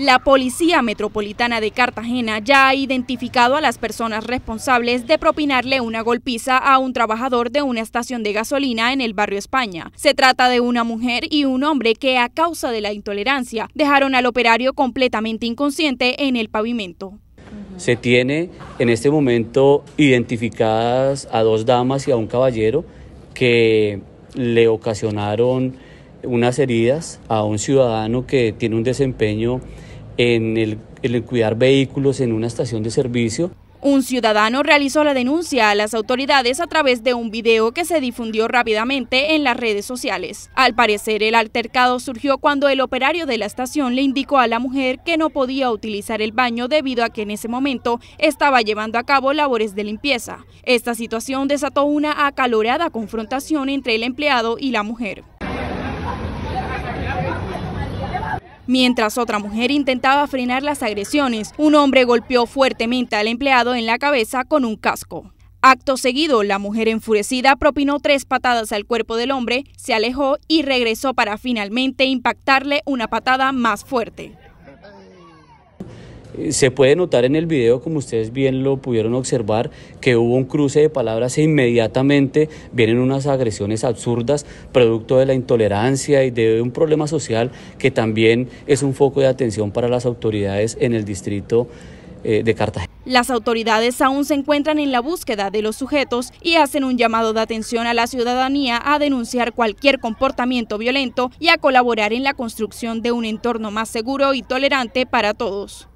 La Policía Metropolitana de Cartagena ya ha identificado a las personas responsables de propinarle una golpiza a un trabajador de una estación de gasolina en el barrio España. Se trata de una mujer y un hombre que a causa de la intolerancia dejaron al operario completamente inconsciente en el pavimento. Se tiene en este momento identificadas a dos damas y a un caballero que le ocasionaron unas heridas a un ciudadano que tiene un desempeño en el, cuidar vehículos en una estación de servicio. Un ciudadano realizó la denuncia a las autoridades a través de un video que se difundió rápidamente en las redes sociales. Al parecer, el altercado surgió cuando el operario de la estación le indicó a la mujer que no podía utilizar el baño debido a que en ese momento estaba llevando a cabo labores de limpieza. Esta situación desató una acalorada confrontación entre el empleado y la mujer. Mientras otra mujer intentaba frenar las agresiones, un hombre golpeó fuertemente al empleado en la cabeza con un casco. Acto seguido, la mujer enfurecida propinó tres patadas al cuerpo del hombre, se alejó y regresó para finalmente impactarle una patada más fuerte. Se puede notar en el video, como ustedes bien lo pudieron observar, que hubo un cruce de palabras e inmediatamente vienen unas agresiones absurdas, producto de la intolerancia y de un problema social que también es un foco de atención para las autoridades en el distrito eh, de Cartagena. Las autoridades aún se encuentran en la búsqueda de los sujetos y hacen un llamado de atención a la ciudadanía a denunciar cualquier comportamiento violento y a colaborar en la construcción de un entorno más seguro y tolerante para todos.